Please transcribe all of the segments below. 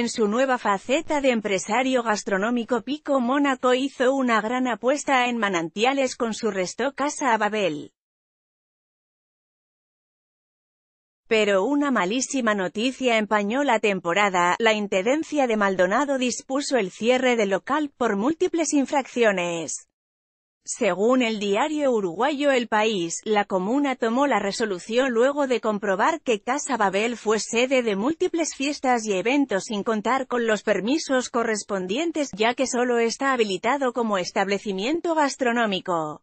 en su nueva faceta de empresario gastronómico Pico Mónaco hizo una gran apuesta en manantiales con su resto Casa a Babel. Pero una malísima noticia empañó la temporada, la Intendencia de Maldonado dispuso el cierre del local por múltiples infracciones. Según el diario uruguayo El País, la comuna tomó la resolución luego de comprobar que Casa Babel fue sede de múltiples fiestas y eventos sin contar con los permisos correspondientes ya que solo está habilitado como establecimiento gastronómico.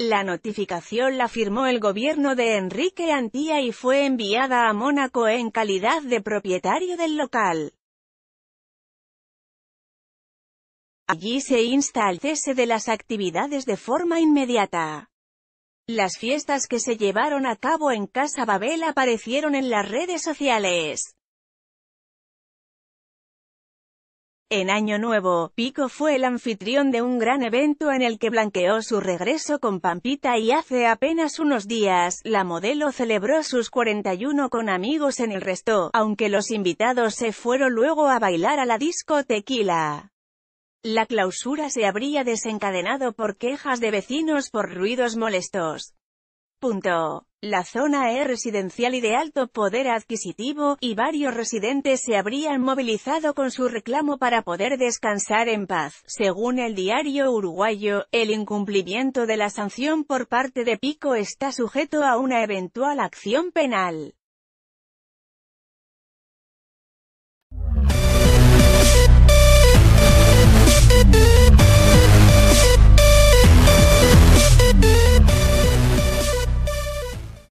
La notificación la firmó el gobierno de Enrique Antía y fue enviada a Mónaco en calidad de propietario del local. Allí se insta al cese de las actividades de forma inmediata. Las fiestas que se llevaron a cabo en Casa Babel aparecieron en las redes sociales. En Año Nuevo, Pico fue el anfitrión de un gran evento en el que blanqueó su regreso con Pampita y hace apenas unos días, la modelo celebró sus 41 con amigos en el resto, aunque los invitados se fueron luego a bailar a la disco Tequila. La clausura se habría desencadenado por quejas de vecinos por ruidos molestos. Punto. La zona es residencial y de alto poder adquisitivo, y varios residentes se habrían movilizado con su reclamo para poder descansar en paz. Según el diario uruguayo, el incumplimiento de la sanción por parte de Pico está sujeto a una eventual acción penal.